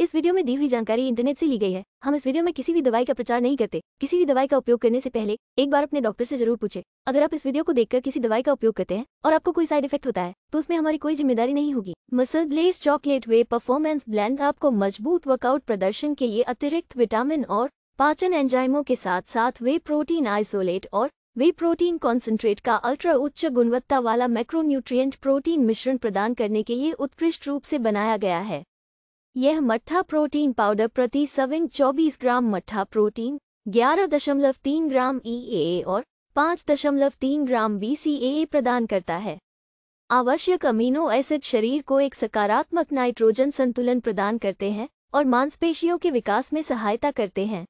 इस वीडियो में दी हुई जानकारी इंटरनेट से ली गई है हम इस वीडियो में किसी भी दवाई का प्रचार नहीं करते किसी भी दवाई का उपयोग करने से पहले एक बार अपने डॉक्टर से जरूर पूछे अगर आप इस वीडियो को देखकर किसी दवाई का उपयोग करते हैं और आपको कोई साइड इफेक्ट होता है तो उसमें हमारी कोई जिम्मेदारी नहीं होगी MuscleBlaze chocolate whey performance blend आपको मजबूत वर्कआउट प्रदर्शन के लिए अतिरिक्त विटामिन और पाचन एंजाइमो के साथ साथ वे प्रोटीन आइसोलेट और वे प्रोटीन कॉन्सेंट्रेट का अल्ट्रा उच्च गुणवत्ता वाला मैक्रोन्यूट्रिएंट प्रोटीन मिश्रण प्रदान करने के लिए उत्कृष्ट रूप से बनाया गया है यह मट्ठा प्रोटीन पाउडर प्रति सविंग 24 ग्राम मट्ठा प्रोटीन 11.3 ग्राम ई e और 5.3 ग्राम बी प्रदान करता है आवश्यक अमीनो एसिड शरीर को एक सकारात्मक नाइट्रोजन संतुलन प्रदान करते हैं और मांसपेशियों के विकास में सहायता करते हैं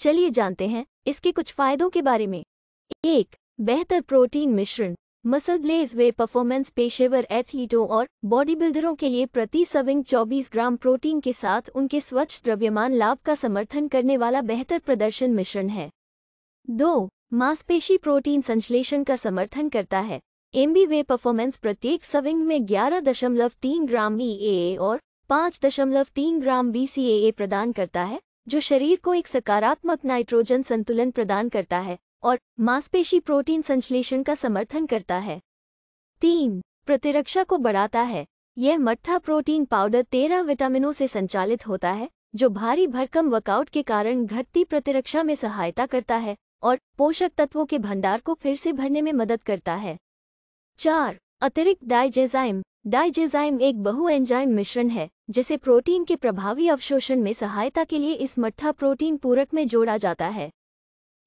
चलिए जानते हैं इसके कुछ फायदों के बारे में एक बेहतर प्रोटीन मिश्रण मसल ग्लेज वे परफॉर्मेंस पेशेवर एथलीटों और बॉडी बिल्डरों के लिए प्रति सविंग 24 ग्राम प्रोटीन के साथ उनके स्वच्छ द्रव्यमान लाभ का समर्थन करने वाला बेहतर प्रदर्शन मिश्रण है दो मांसपेशी प्रोटीन संश्लेषण का समर्थन करता है एमबी वे परफॉर्मेंस प्रत्येक सविंग में ग्यारह दशमलव तीन ग्राम ई e और पाँच दशमलव तीन ग्राम बी प्रदान करता है जो शरीर को एक सकारात्मक नाइट्रोजन संतुलन प्रदान करता है और मांसपेशी प्रोटीन संश्लेषण का समर्थन करता है तीन प्रतिरक्षा को बढ़ाता है यह मट्ठा प्रोटीन पाउडर तेरह विटामिनों से संचालित होता है जो भारी भरकम वर्कआउट के कारण घटती प्रतिरक्षा में सहायता करता है और पोषक तत्वों के भंडार को फिर से भरने में मदद करता है चार अतिरिक्त डाइजेजाइम डाइजेजाइम एक बहुएंजाइम मिश्रण है जिसे प्रोटीन के प्रभावी अवशोषण में सहायता के लिए इस मट्ठा प्रोटीन पूरक में जोड़ा जाता है